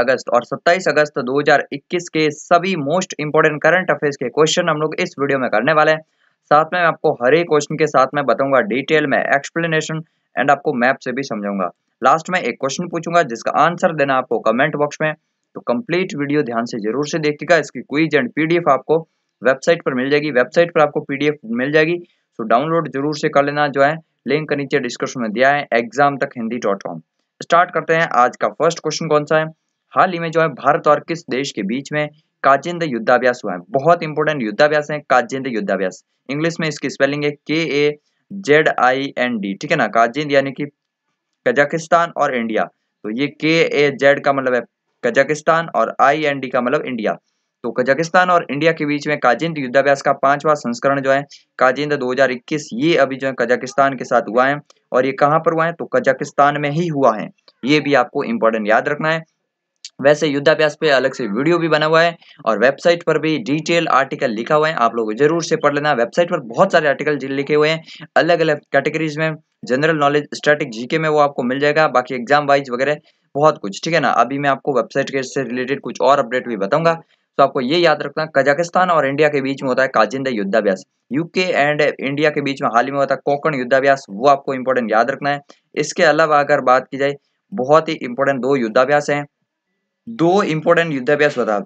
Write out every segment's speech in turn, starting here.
अगस्त और 27 अगस्त 2021 के सभी मोस्ट इंपोर्टेंट करंट अफेयर्स के क्वेश्चन हम लोग इस वीडियो में करने वाले हैं साथ में आपको हर एक क्वेश्चन के साथ में बताऊंगा डिटेल में एक्सप्लेनेशन एंड आपको मैप से भी समझाऊंगा लास्ट में एक क्वेश्चन पूछूंगा जिसका आंसर देना आपको कमेंट बॉक्स में तो कंप्लीट वीडियो ध्यान से जरूर से देखिएगा इसकी क्विज एंड पीडीएफ आपको वेबसाइट पर मिल जाएगी वेबसाइट पर आपको पीडीएफ मिल जाएगी तो डाउनलोड जरूर से कर लेना जो है लिंक नीचे डिस्क्रिप्शन में दिया है एग्जाम तक हिंदी डॉट कॉम स्टार्ट करते हैं आज का फर्स्ट क्वेश्चन कौन सा है हाल ही में जो है भारत और किस देश के बीच में काजिंद युद्धाभ्यास हुआ है बहुत इंपॉर्टेंट युद्धाभ्यास है काजिंद युद्धाभ्यास इंग्लिश में इसकी स्पेलिंग है K A Z I N D ठीक है ना काजिंद यानी कि कजाकिस्तान और इंडिया तो ये के ए जेड का मतलब है कजाकिस्तान और आई एन डी का मतलब इंडिया तो कजाकिस्तान और इंडिया के बीच में काजिंद युद्धाभ्यास का पांचवा संस्करण जो है काजिंद 2021 ये अभी जो है कजाकिस्तान के साथ हुआ है और ये कहां पर हुआ है तो कजाकिस्तान में ही हुआ है ये भी आपको इंपॉर्टेंट याद रखना है वैसे युद्धाभ्यास पे अलग से वीडियो भी बना हुआ है और वेबसाइट पर भी डिटेल आर्टिकल लिखा हुआ है आप लोग जरूर से पढ़ लेना वेबसाइट पर बहुत सारे आर्टिकल लिखे हुए हैं अलग अलग कैटेगरीज में जनरल नॉलेज स्टैटिक जीके में वो आपको मिल जाएगा बाकी एग्जाम वाइज वगैरह बहुत कुछ ठीक है ना अभी मैं आपको वेबसाइट के से रिलेटेड कुछ और अपडेट भी बताऊंगा तो आपको ये याद रखना कजाकिस्तान और इंडिया के बीच में होता है काजिंदा युद्धाभ्यास यूके एंड इंडिया के बीच में हाल ही में होता है कोकण युद्धाभ्यास वो आपको इंपॉर्टेंट याद रखना है इसके अलावा अगर बात की जाए बहुत ही इंपॉर्टेंट दो युद्धाभ्यास हैं दो इंपॉर्टेंट युद्धाभ्यास बता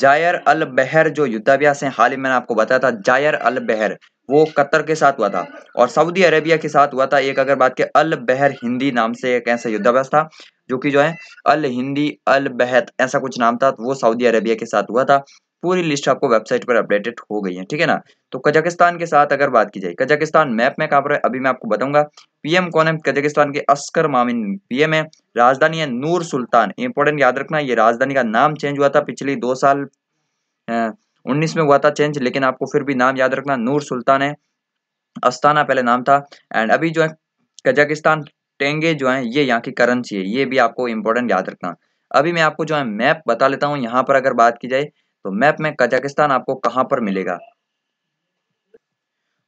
जायर अल बहर जो युद्धाभ्यास है हाल ही मैंने आपको बताया था जायर अल बहर वो कतर के साथ हुआ था और सऊदी अरेबिया के साथ हुआ था एक अगर बात के अल बहर हिंदी नाम से एक ऐसा युद्धाभ्यास था जो कि जो है अल हिंदी अल बहत ऐसा कुछ नाम था वो सऊदी अरेबिया के साथ हुआ था पूरी लिस्ट आपको वेबसाइट पर अपडेटेड हो गई है ठीक है ना तो कजाकिस्तान के साथ अगर बात की जाए कजाकिस्तान मैप में कहाँ पर है अभी मैं आपको बताऊंगा पीएम कौन है कजाकिस्तान के अस्कर मामिन पीएम है राजधानी है नूर सुल्तान इंपॉर्टेंट याद रखना ये राजधानी का नाम चेंज हुआ था पिछले दो साल उन्नीस में हुआ था चेंज लेकिन आपको फिर भी नाम याद रखना नूर सुल्तान है अस्ताना पहले नाम था एंड अभी जो है कजाकिस्तान टेंगे जो है ये यहाँ की करेंसी है ये भी आपको इम्पोर्टेंट याद रखना अभी मैं आपको जो है मैप बता लेता हूँ यहाँ पर अगर बात की जाए तो मैप में कजाकिस्तान आपको कहां पर मिलेगा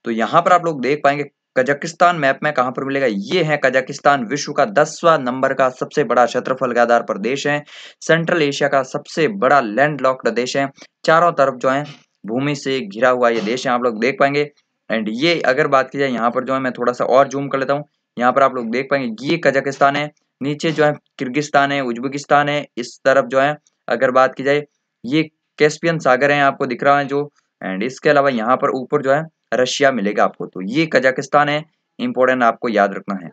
तो यहां पर आप लोग देख पाएंगे कजाकिस्तान मैप में कहां पर मिलेगा ये है कजाकिस्तान विश्व का दसवा नंबर का सबसे बड़ा क्षेत्रफल के आधार देश है सेंट्रल एशिया का सबसे बड़ा लैंडलॉक्ड देश है चारों तरफ जो है भूमि से घिरा हुआ ये देश है आप लोग देख पाएंगे एंड ये अगर बात की जाए यहाँ पर जो है मैं थोड़ा सा और जूम कर लेता हूँ यहाँ पर आप लोग देख पाएंगे ये कजाकिस्तान है नीचे जो है किर्गिस्तान है उज्बेकिस्तान है इस तरफ जो है अगर बात की जाए ये कैस्पियन सागर है आपको दिख रहा है जो एंड इसके अलावा यहाँ पर ऊपर जो है रशिया मिलेगा आपको तो ये कजाकिस्तान है इंपॉर्टेंट आपको याद रखना है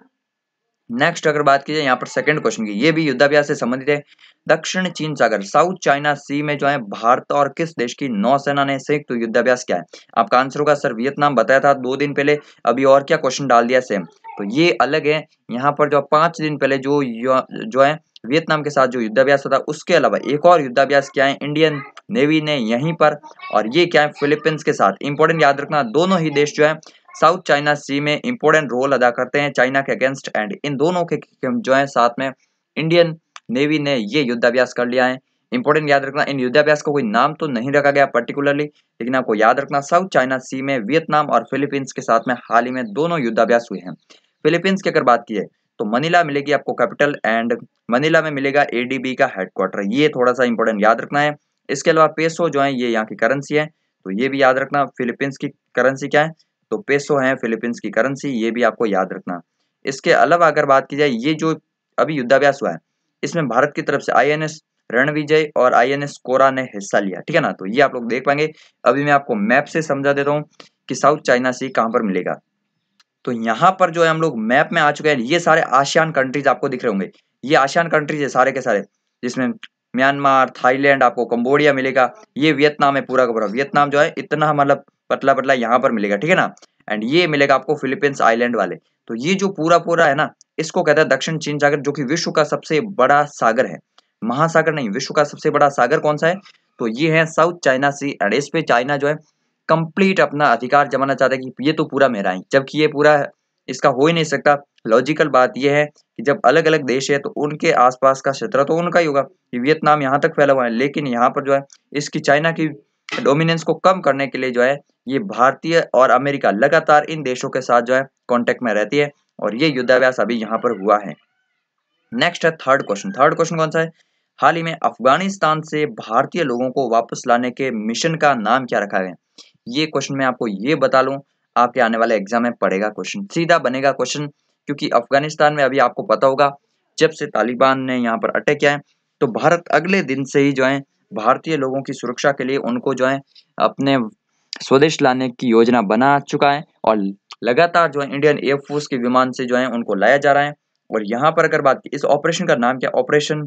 नेक्स्ट अगर बात की जाए यहाँ पर सेकंड क्वेश्चन की ये भी युद्धाभ्यास से संबंधित है दक्षिण चीन सागर साउथ चाइना सी में जो है भारत और किस देश की नौसेना ने संयुक्त तो युद्धाभ्यास किया है आपका आंसर होगा सर वियतनाम बताया था दो दिन पहले अभी और क्या क्वेश्चन डाल दिया सेम तो ये अलग है यहाँ पर जो पांच दिन पहले जो जो है वियतनाम के साथ जो युद्धाभ्यास होता है उसके अलावा एक और युद्धाभ्यास क्या है इंडियन नेवी ने यहीं पर और ये क्या है फिलीपींस के साथ इंपॉर्टेंट याद रखना दोनों ही देश जो है साउथ चाइना सी में इंपॉर्टेंट रोल अदा करते हैं चाइना के अगेंस्ट एंड इन दोनों के जो है साथ में इंडियन नेवी ने ये युद्धाभ्यास कर लिया है इंपॉर्टेंट याद रखना इन युद्धाभ्यास का कोई नाम तो नहीं रखा गया पर्टिकुलरली लेकिन आपको याद रखना साउथ चाइना सी में वियतनाम और फिलीपींस के साथ में हाल ही में दोनों युद्धाभ्यास हुए हैं फिलीपींस की अगर बात की है तो मनीला मिलेगी आपको कैपिटल एंड मनीला में मिलेगा एडीबी का हेडक्वार्टर ये थोड़ा सा इंपॉर्टेंट याद रखना है इसके अलावा पेसो जो है ये यहाँ की करेंसी है तो ये भी याद रखना फिलीपींस की करेंसी क्या है तो पेसो है फिलीपींस की करेंसी ये भी आपको याद रखना इसके अलावा अगर बात की जाए ये जो अभी युद्धाभ्यास हुआ है इसमें भारत की तरफ से एस रणविजय और एस कोरा ने हिस्सा लिया ठीक है ना तो ये आप लोग देख पाएंगे अभी मैं आपको मैप से समझा देता हूँ कि साउथ चाइना सी कहाँ पर मिलेगा तो यहाँ पर जो है हम लोग मैप में आ चुके हैं ये सारे आसियान कंट्रीज आपको दिख रहे होंगे ये आशियान कंट्रीज है सारे के सारे जिसमें म्यांमार थाईलैंड आपको कंबोडिया मिलेगा ये वियतनाम है पूरा का पूरा वियतनाम जो है इतना मतलब पतला पतला यहाँ पर मिलेगा ठीक है ना एंड ये मिलेगा आपको फिलीपींस आइलैंड वाले तो ये जो पूरा पूरा है ना इसको कहते हैं दक्षिण चीन सागर जो कि विश्व का सबसे बड़ा सागर है महासागर नहीं विश्व का सबसे बड़ा सागर कौन सा है तो ये है साउथ चाइना सी एंड इस पे चाइना जो है कंप्लीट अपना अधिकार जमाना चाहता है कि ये तो पूरा मेरा है जबकि ये पूरा इसका हो ही नहीं सकता लॉजिकल बात यह है कि जब अलग अलग देश है तो उनके आसपास का क्षेत्र तो उनका ही होगा वियतनाम यहाँ तक फैला हुआ है लेकिन यहाँ पर जो है इसकी चाइना की डोमिनेंस को कम करने के लिए जो है ये भारतीय और अमेरिका लगातार इन देशों के साथ जो है कॉन्टेक्ट में रहती है और ये युद्धाभ्यास अभी यहाँ पर हुआ है नेक्स्ट है थर्ड क्वेश्चन थर्ड क्वेश्चन कौन सा है हाल ही में अफगानिस्तान से भारतीय लोगों को वापस लाने के मिशन का नाम क्या रखा गया ये क्वेश्चन मैं आपको ये बता लूँ आपके आने वाले एग्जाम में पड़ेगा क्वेश्चन सीधा बनेगा क्वेश्चन क्योंकि अफगानिस्तान में अभी आपको पता होगा जब से तालिबान ने यहाँ पर अटैक किया है तो भारत अगले दिन से ही जो है भारतीय लोगों की सुरक्षा के लिए उनको जो है अपने स्वदेश लाने की योजना बना चुका है और लगातार जो है इंडियन एयरफोर्स के विमान से जो है उनको लाया जा रहा है और यहाँ पर अगर बात की इस ऑपरेशन का नाम क्या ऑपरेशन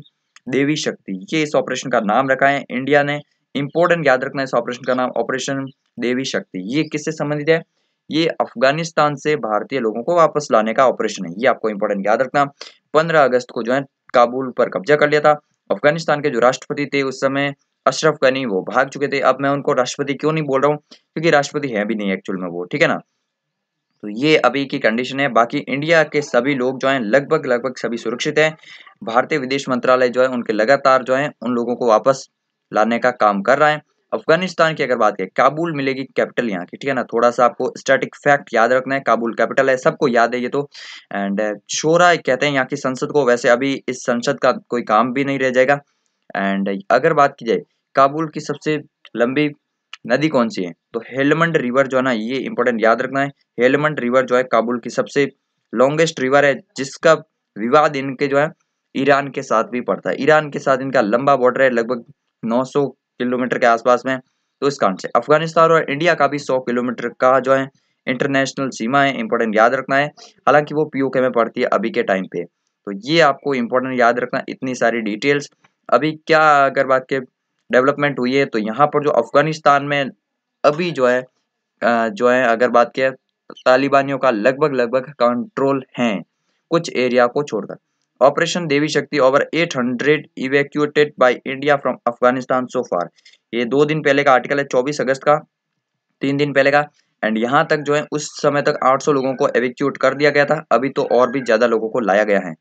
देवी शक्ति ये इस ऑपरेशन का नाम रखा है इंडिया ने इंपॉर्टेंट याद रखना इस ऑपरेशन का नाम ऑपरेशन देवी शक्ति ये किससे संबंधित है ये अफगानिस्तान से भारतीय लोगों को वापस लाने का ऑपरेशन है ये आपको इंपॉर्टेंट याद रखना पंद्रह अगस्त को जो है काबुल पर कब्जा कर लिया था अफगानिस्तान के जो राष्ट्रपति थे उस समय अशरफ गनी वो भाग चुके थे अब मैं उनको राष्ट्रपति क्यों नहीं बोल रहा हूँ क्योंकि राष्ट्रपति है भी नहीं एक्चुअल में वो ठीक है ना तो ये अभी की कंडीशन है बाकी इंडिया के सभी लोग जो हैं लगभग लगभग सभी सुरक्षित हैं भारतीय विदेश मंत्रालय जो है उनके लगातार जो है उन लोगों को वापस लाने का काम कर रहा है अफगानिस्तान की अगर बात करें काबुल मिलेगी कैपिटल यहाँ की ठीक है ना थोड़ा सा आपको स्टैटिक फैक्ट याद रखना है काबुल कैपिटल है सबको याद है ये तो एंड शोरा uh, कहते हैं यहाँ की संसद को वैसे अभी इस संसद का कोई काम भी नहीं रह जाएगा एंड uh, अगर बात की जाए काबुल की सबसे लंबी नदी कौन सी है तो हेलमंड रिवर जो है ना ये इंपॉर्टेंट याद रखना है हेलमंड रिवर जो है काबुल की सबसे लॉन्गेस्ट रिवर है जिसका विवाद इनके जो है ईरान के साथ भी पड़ता है ईरान के साथ इनका लंबा बॉर्डर है लगभग 900 किलोमीटर के आसपास में तो इस कारण से अफगानिस्तान और इंडिया का भी 100 किलोमीटर का जो है इंटरनेशनल सीमा है इंपॉर्टेंट याद रखना है हालांकि वो पीओके में पड़ती है अभी के टाइम पे तो ये आपको इंपॉर्टेंट याद रखना इतनी सारी डिटेल्स अभी क्या अगर बात के डेवलपमेंट हुई है तो यहाँ पर जो अफगानिस्तान में अभी जो है जो है अगर बात के तालिबानियों का लगभग लगभग कंट्रोल है कुछ एरिया को छोड़कर operation Devi Shakti over 800 hundred evacuated by India from Afghanistan so far ये दो दिन पहले का आर्टिकल है 24 अगस्त का तीन दिन पहले का एंड यहाँ तक जो है उस समय तक 800 लोगों को एवेक्यूट कर दिया गया था अभी तो और भी ज़्यादा लोगों को लाया गया है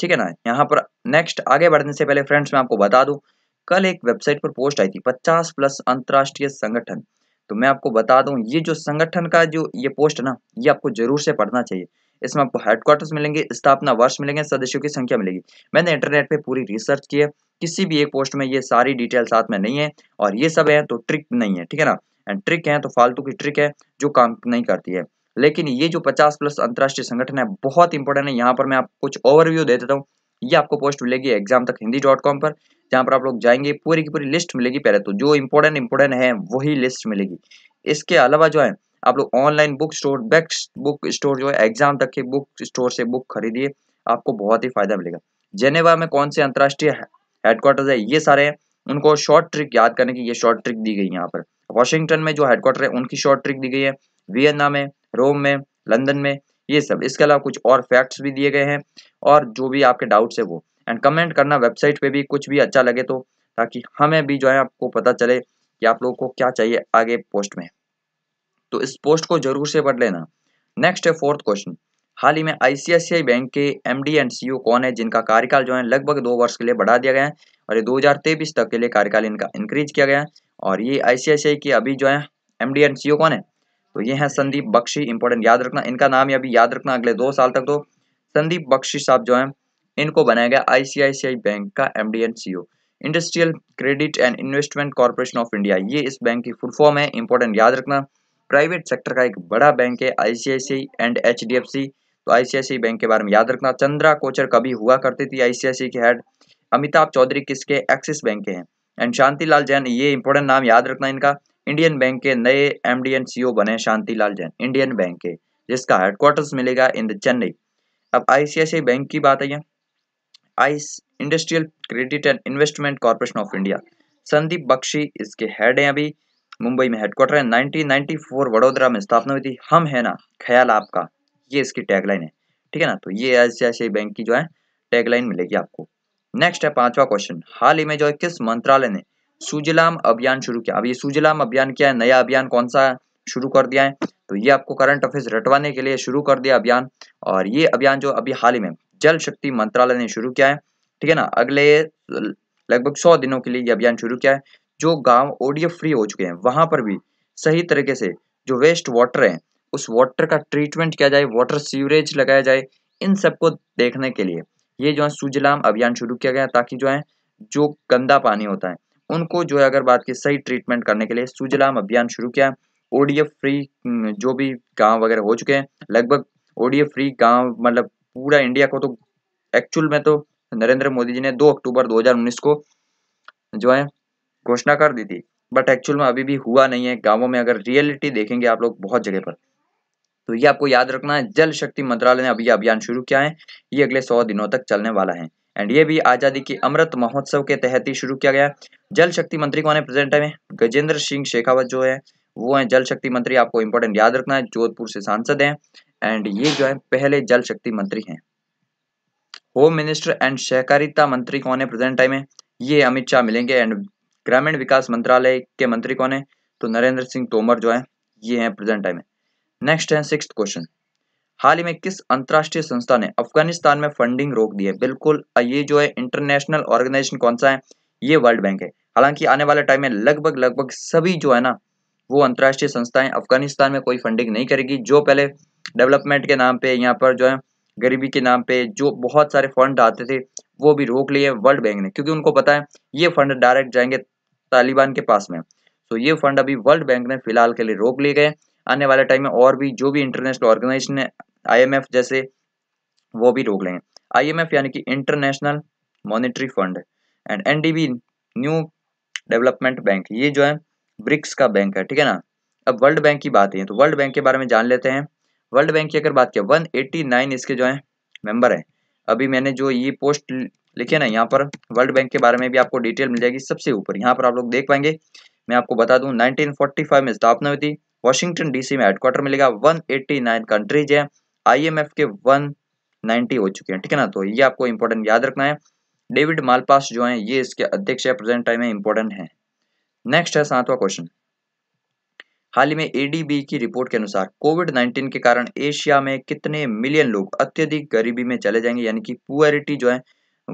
ठीक है ना यहाँ पर नेक्स्ट आगे बढ़ने से पहले फ्रेंड्स मैं आपको बता दू कल एक वेबसाइट पर पोस्ट आई थी पचास प्लस अंतर्राष्ट्रीय संगठन तो मैं आपको बता दूं ये जो संगठन का जो ये पोस्ट ना ये आपको जरूर से पढ़ना चाहिए इसमें आपको हेडक्वार्टर्स मिलेंगे स्थापना वर्ष मिलेंगे सदस्यों की संख्या मिलेगी मैंने इंटरनेट पे पूरी रिसर्च की है किसी भी एक पोस्ट में ये सारी डिटेल साथ में नहीं है और ये सब है तो ट्रिक नहीं है ठीक है ना एंड ट्रिक है तो फालतू की ट्रिक है जो काम नहीं करती है लेकिन ये जो पचास प्लस अंतर्राष्ट्रीय संगठन है बहुत इंपॉर्टेंट है यहाँ पर मैं आपको कुछ ओवरव्यू दे देता हूँ ये आपको पोस्ट मिलेगी एग्जाम तक हिंदी डॉट कॉम पर जहाँ पर आप लोग जाएंगे पूरी की पूरी लिस्ट मिलेगी पहले तो जो इम्पोर्टेंट इम्पोर्टेंट है वही लिस्ट मिलेगी इसके अलावा जो है आप लोग online book store best book store जो है एग्जाम तक के बुक स्टोर से बुक खरीदिए आपको बहुत ही फायदा मिलेगा जेनेवा में कौन से अंतर्राष्ट्रीय हेडक्वार्टर है ये सारे हैं उनको शॉर्ट ट्रिक याद करने की ये शॉर्ट ट्रिक दी गई यहाँ पर वॉशिंगटन में जो हेडक्वार्टर है उनकी शॉर्ट ट्रिक दी गई है वियना में रोम में लंदन में ये सब इसके अलावा कुछ और फैक्ट्स भी दिए गए हैं और जो भी आपके डाउट्स है वो एंड कमेंट करना वेबसाइट पे भी कुछ भी अच्छा लगे तो ताकि हमें भी जो है आपको पता चले कि आप लोगों को क्या चाहिए आगे पोस्ट में तो इस पोस्ट को जरूर से पढ़ लेना नेक्स्ट है फोर्थ क्वेश्चन हाल ही में आईसीआईसीआई बैंक के एमडी एंड सीईओ कौन है जिनका कार्यकाल जो है लगभग दो वर्ष के लिए बढ़ा दिया गया है और ये दो तक के लिए कार्यकाल इनका इंक्रीज किया गया है और ये आईसीआईसीआई के अभी जो है एमडी एंड सीईओ कौन है तो ये है संदीप बख्शी इंपॉर्टेंट याद रखना इनका नाम अभी याद रखना अगले दो साल तक तो संदीप बख्शी साहब जो है इनको बनाया गया आईसीआईसीआई बैंक का M D and CEO industrial credit and investment corporation of India ये इस बैंक की फुल फॉर्म है इंपॉर्टेंट याद रखना प्राइवेट सेक्टर का एक बड़ा बैंक है आईसीआईसी एंड एच तो आईसीआईसी बैंक के बारे में याद रखना चंद्रा कोचर कभी हुआ करती थी आईसीआईसी के हेड अमिताभ चौधरी किसके एक्सिस बैंक के हैं एंड शांतिलाल जैन ये इंपॉर्टेंट नाम याद रखना इनका इंडियन बैंक के नए एम डी एंड सीओ बने शांतिलाल जैन इंडियन बैंक के जिसका हेडक्वार्टर्स मिलेगा इन द चेन्नई अब आईसीआईसी बैंक की बात है यहाँ I industrial credit and investment corporation of India Sandeep Bakhshi इसके हेड हैं अभी मुंबई में हेडक्वार्टर है 1994 वडोदरा में स्थापना हुई थी हम है ना ख्याल आपका ये इसकी टैगलाइन है ठीक है ना तो ये एच डी बैंक की जो है टैगलाइन मिलेगी आपको नेक्स्ट है पांचवा क्वेश्चन हाल ही में जो है किस मंत्रालय ने सुजलाम अभियान शुरू किया अब ये सुजलाम अभियान क्या है नया अभियान कौन सा शुरू कर दिया है तो ये आपको करंट अफेयर रटवाने के लिए शुरू कर दिया अभियान और ये अभियान जो अभी हाल ही में जल शक्ति मंत्रालय ने शुरू किया है ठीक है ना अगले लगभग सौ दिनों के लिए ये अभियान शुरू किया है जो गांव ओडीएफ फ्री हो चुके हैं वहाँ पर भी सही तरीके से जो वेस्ट वाटर है उस वाटर का ट्रीटमेंट किया जाए वाटर सीवरेज लगाया जाए इन सबको देखने के लिए ये जो है सुजलाम अभियान शुरू किया गया ताकि जो है जो गंदा पानी होता है उनको जो है अगर बात की सही ट्रीटमेंट करने के लिए सुजलाम अभियान शुरू किया ओडीएफ फ्री जो भी गांव वगैरह हो चुके हैं लगभग ओडीएफ फ्री गांव मतलब पूरा इंडिया को तो एक्चुअल में तो नरेंद्र मोदी जी ने 2 अक्टूबर 2019 को जो है घोषणा कर दी थी बट एक्चुअल में अभी भी हुआ नहीं है गाँवों में अगर रियलिटी देखेंगे आप लोग बहुत जगह पर तो ये आपको याद रखना है जल शक्ति मंत्रालय ने अभी अभियान शुरू किया है ये अगले सौ दिनों तक चलने वाला है एंड ये भी आजादी की अमृत महोत्सव के तहत ही शुरू किया गया जल शक्ति मंत्री कौन है प्रेजेंट टाइम में गजेंद्र सिंह शेखावत जो है वो है जल शक्ति मंत्री आपको इंपॉर्टेंट याद रखना है जोधपुर से सांसद हैं एंड ये जो है पहले जल शक्ति मंत्री हैं होम मिनिस्टर एंड सहकारिता मंत्री कौन है प्रेजेंट टाइम में ये अमित शाह मिलेंगे एंड ग्रामीण विकास मंत्रालय के मंत्री कौन है तो नरेंद्र सिंह तोमर जो है ये है प्रेजेंट टाइम में नेक्स्ट है सिक्स क्वेश्चन हाल ही में किस अंतरराष्ट्रीय संस्था ने अफगानिस्तान में फंडिंग रोक दी है बिल्कुल ये जो है इंटरनेशनल ऑर्गेनाइजेशन कौन सा है ये वर्ल्ड बैंक है हालांकि आने वाले टाइम में लगभग लगभग सभी जो है ना वो अंतर्राष्ट्रीय संस्थाएं अफगानिस्तान में कोई फंडिंग नहीं करेगी जो पहले डेवलपमेंट के नाम पे यहाँ पर जो है गरीबी के नाम पे जो बहुत सारे फंड आते थे वो भी रोक लिए वर्ल्ड बैंक ने क्योंकि उनको पता है ये फंड डायरेक्ट जाएंगे तालिबान के पास में तो ये फंड अभी वर्ल्ड बैंक ने फिलहाल के लिए रोक लिए गए आने वाले टाइम में और भी जो भी इंटरनेशनल ऑर्गेनाइजेशन है आई जैसे वो भी रोक लेंगे आई यानी कि international monetary fund and N new development bank ये जो है ब्रिक्स का बैंक है ठीक है ना अब वर्ल्ड बैंक की बात है तो वर्ल्ड बैंक के बारे में जान लेते हैं वर्ल्ड बैंक की अगर बात किया 189 इसके जो है मेंबर हैं अभी मैंने जो ये पोस्ट लिखे ना यहाँ पर वर्ल्ड बैंक के बारे में भी आपको डिटेल मिल जाएगी सबसे ऊपर यहाँ पर आप लोग देख पाएंगे मैं आपको बता दू नाइनटीन में स्थापना हुई थी वॉशिंगटन डीसी में हेडक्वार्टर मिलेगा 189 कंट्रीज है आईएमएफ के 190 हो चुके हैं ठीक है ना तो ये आपको इंपॉर्टेंट याद रखना है डेविड मालपास जो है ये इसके अध्यक्ष है प्रेजेंट टाइम में इंपॉर्टेंट है नेक्स्ट है सातवां क्वेश्चन हाल ही में एडीबी की रिपोर्ट के अनुसार कोविड 19 के कारण एशिया में कितने मिलियन लोग अत्यधिक गरीबी में चले जाएंगे यानी कि पुअरिटी जो है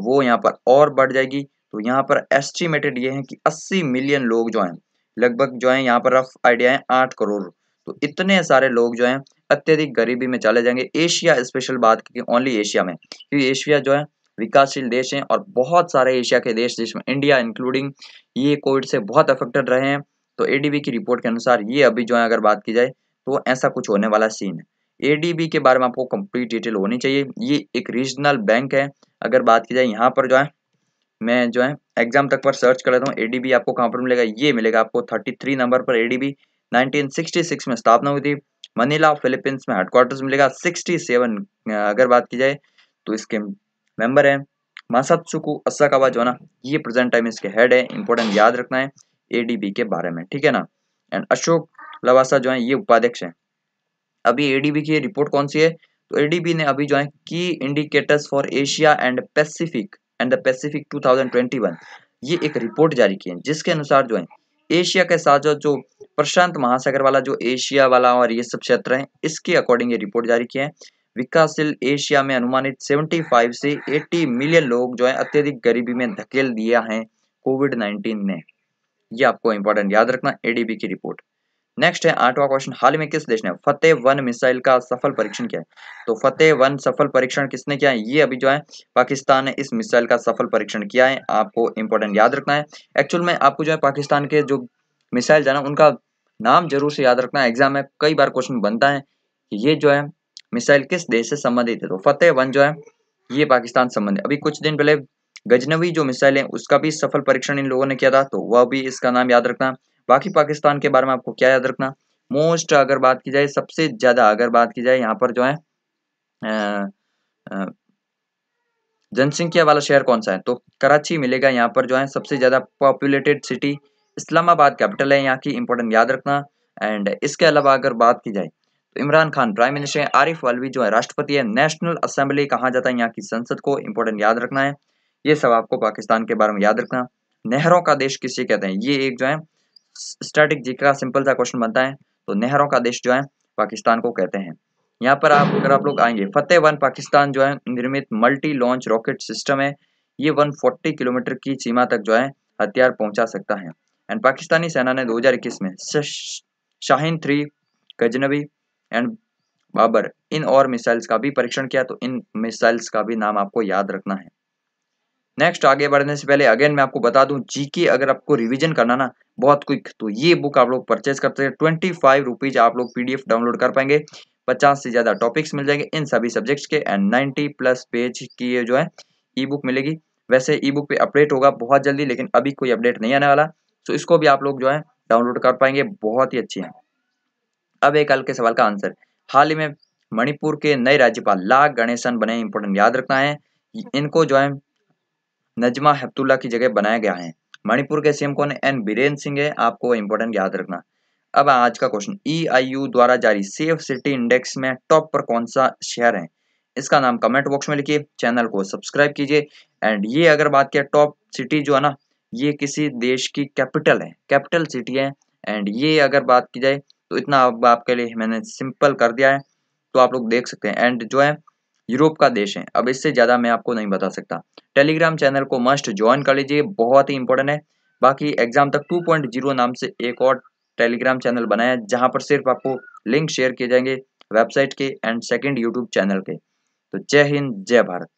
वो यहाँ पर और बढ़ जाएगी तो यहाँ पर एस्टिमेटेड ये है कि 80 मिलियन लोग जो हैं लगभग जो है यहाँ पर रफ आइडिया है आठ करोड़ तो इतने सारे लोग जो हैं अत्यधिक गरीबी में चले जाएंगे एशिया स्पेशल बात की ओनली एशिया में क्योंकि एशिया जो है विकासशील देश हैं और बहुत सारे एशिया के देश जिसमें इंडिया इंक्लूडिंग ये कोविड से बहुत अफेक्टेड रहे हैं तो एडीबी की रिपोर्ट के अनुसार ये अभी जो है अगर बात की जाए तो ऐसा कुछ होने वाला सीन है एडीबी के बारे में आपको कंप्लीट डिटेल होनी चाहिए ये एक रीजनल बैंक है अगर बात की जाए यहाँ पर जो है मैं जो है एग्जाम तक पर सर्च कर लेता हूँ एडीबी आपको कहाँ पर मिलेगा ये मिलेगा आपको थर्टी थ्री नंबर पर एडीबी 1966 में स्थापना हुई थी मनीला फिलीपींस में हेडक्वार्टर्स मिलेगा 67 अगर बात की जाए तो इसके मेंबर हैं मासात्सुकू असाकावा जो ना ये प्रेजेंट टाइम इसके हेड है इंपॉर्टेंट याद रखना है एडीबी के बारे में ठीक है ना एंड अशोक लवासा जो है ये उपाध्यक्ष है अभी एडीबी की रिपोर्ट कौन सी है तो एडीबी ने अभी जो है key indicators for Asia and Pacific and the Pacific 2021 ये एक रिपोर्ट जारी की है जिसके अनुसार जो है एशिया के साथ जो जो प्रशांत महासागर वाला जो एशिया वाला और ये सब क्षेत्र है इसके अकॉर्डिंग ये रिपोर्ट जारी किए हैं विकासशील एशिया में अनुमानित 75 से 80 मिलियन लोग जो है अत्यधिक गरीबी में धकेल दिया है कोविड 19 ने ये आपको इंपॉर्टेंट याद रखना एडीबी की रिपोर्ट नेक्स्ट है आठवां क्वेश्चन हाल में किस देश ने फतेह वन मिसाइल का सफल परीक्षण किया है तो फतेह वन सफल परीक्षण किसने किया है ये अभी जो है पाकिस्तान ने इस मिसाइल का सफल परीक्षण किया है आपको इंपॉर्टेंट याद रखना है एक्चुअल में आपको जो है पाकिस्तान के जो मिसाइल जाना उनका नाम जरूर से याद रखना है एग्जाम में कई बार क्वेश्चन बनता है कि ये जो है मिसाइल किस देश से संबंधित है तो फतेह वन जो है ये पाकिस्तान संबंधित अभी कुछ दिन पहले गजनवी जो मिसाइल है उसका भी सफल परीक्षण इन लोगों ने किया था तो वह भी इसका नाम याद रखना बाकी पाकिस्तान के बारे में आपको क्या याद रखना मोस्ट अगर बात की जाए सबसे ज़्यादा अगर बात की जाए यहाँ पर जो है जनसंख्या वाला शहर कौन सा है तो कराची मिलेगा यहाँ पर जो है सबसे ज़्यादा पॉपुलेटेड सिटी इस्लामाबाद कैपिटल है यहाँ की इंपॉर्टेंट याद रखना एंड इसके अलावा अगर बात की जाए तो इमरान खान प्राइम मिनिस्टर है आरिफ अलवी जो है राष्ट्रपति है नेशनल असेंबली कहा जाता है यहाँ की संसद को इम्पोर्टेंट याद रखना है ये सब आपको पाकिस्तान के बारे में याद रखना नहरों का देश किसे कहते हैं ये एक जो है स्टैटिक जी का सिंपल सा क्वेश्चन बनता है तो नहरों का देश जो है पाकिस्तान को कहते हैं यहाँ पर आप अगर आप लोग आएंगे फतेह वन पाकिस्तान जो है निर्मित मल्टी लॉन्च रॉकेट सिस्टम है ये 140 किलोमीटर की सीमा तक जो है हथियार पहुंचा सकता है एंड पाकिस्तानी सेना ने 2021 में शाहीन थ्री गजनबी एंड बाबर इन और मिसाइल्स का भी परीक्षण किया तो इन मिसाइल्स का भी नाम आपको याद रखना है नेक्स्ट आगे बढ़ने से पहले अगेन मैं आपको बता दूं जीके अगर आपको रिवीजन करना ना बहुत क्विक तो ये बुक आप लोग परचेज करते हैं ट्वेंटी फाइव रुपीज आप लोग पीडीएफ डाउनलोड कर पाएंगे पचास से ज़्यादा टॉपिक्स मिल जाएंगे इन सभी सब्जेक्ट्स के एंड नाइनटी प्लस पेज की ये जो है ई बुक मिलेगी वैसे ई बुक पे अपडेट होगा बहुत जल्दी लेकिन अभी कोई अपडेट नहीं आने वाला तो इसको भी आप लोग जो है डाउनलोड कर पाएंगे बहुत ही अच्छी है अब एक हल्के सवाल का आंसर हाल ही में मणिपुर के नए राज्यपाल ला गणेशन बने इंपोर्टेंट याद रखना है इनको जो है नजमा हेप्तुल्ला की जगह बनाया गया है मणिपुर के सीएम कौन एन बीरेन्द्र सिंह है आपको इंपॉर्टेंट याद रखना अब आज का क्वेश्चन ई e द्वारा जारी सेफ सिटी इंडेक्स में टॉप पर कौन सा शहर है इसका नाम कमेंट बॉक्स में लिखिए चैनल को सब्सक्राइब कीजिए एंड ये अगर बात किया टॉप सिटी जो है ना ये किसी देश की कैपिटल है कैपिटल सिटी है एंड ये अगर बात की जाए तो इतना अब आपके लिए मैंने सिंपल कर दिया है तो आप लोग देख सकते हैं एंड जो है यूरोप का देश है अब इससे ज़्यादा मैं आपको नहीं बता सकता टेलीग्राम चैनल को मस्ट ज्वाइन कर लीजिए बहुत ही इंपॉर्टेंट है बाकी एग्जाम तक 2.0 नाम से एक और टेलीग्राम चैनल बनाया जहां पर सिर्फ आपको लिंक शेयर किए जाएंगे वेबसाइट के एंड सेकेंड यूट्यूब चैनल के तो जय हिंद जय भारत